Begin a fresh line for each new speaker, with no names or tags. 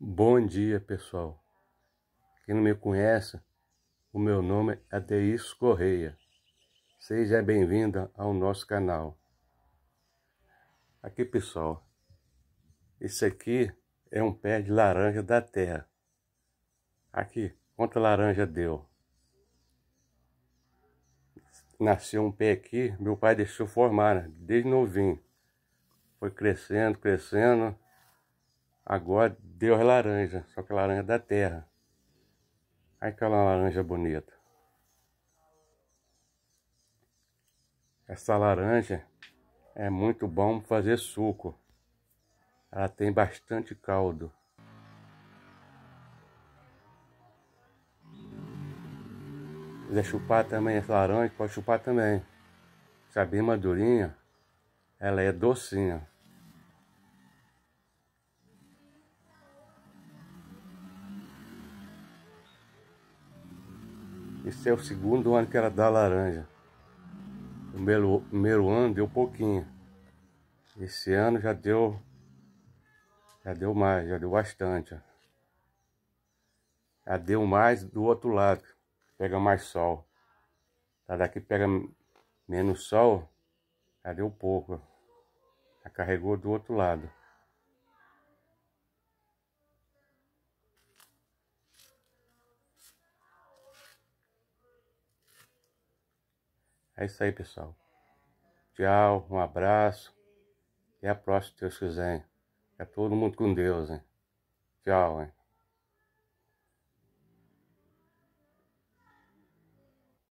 Bom dia, pessoal. Quem não me conhece, o meu nome é Deis Correia. Seja bem-vinda ao nosso canal. Aqui, pessoal, esse aqui é um pé de laranja da terra. Aqui, quanta laranja deu? Nasceu um pé aqui, meu pai deixou formar, né? desde novinho. Foi crescendo, crescendo, Agora deu as laranjas, só que laranja é da terra. Aí aquela laranja bonita. Essa laranja é muito bom fazer suco. Ela tem bastante caldo. quiser chupar também essa laranja, pode chupar também. Se é bem madurinha, ela é docinha. Esse é o segundo ano que ela dá laranja. O primeiro, primeiro ano deu pouquinho. Esse ano já deu. Já deu mais, já deu bastante. Ó. Já deu mais do outro lado. Pega mais sol. Tá daqui pega menos sol. Já deu pouco. Já carregou do outro lado. É isso aí, pessoal. Tchau, um abraço. E a próxima, se Deus quiser. É todo mundo com Deus, hein? Tchau, hein?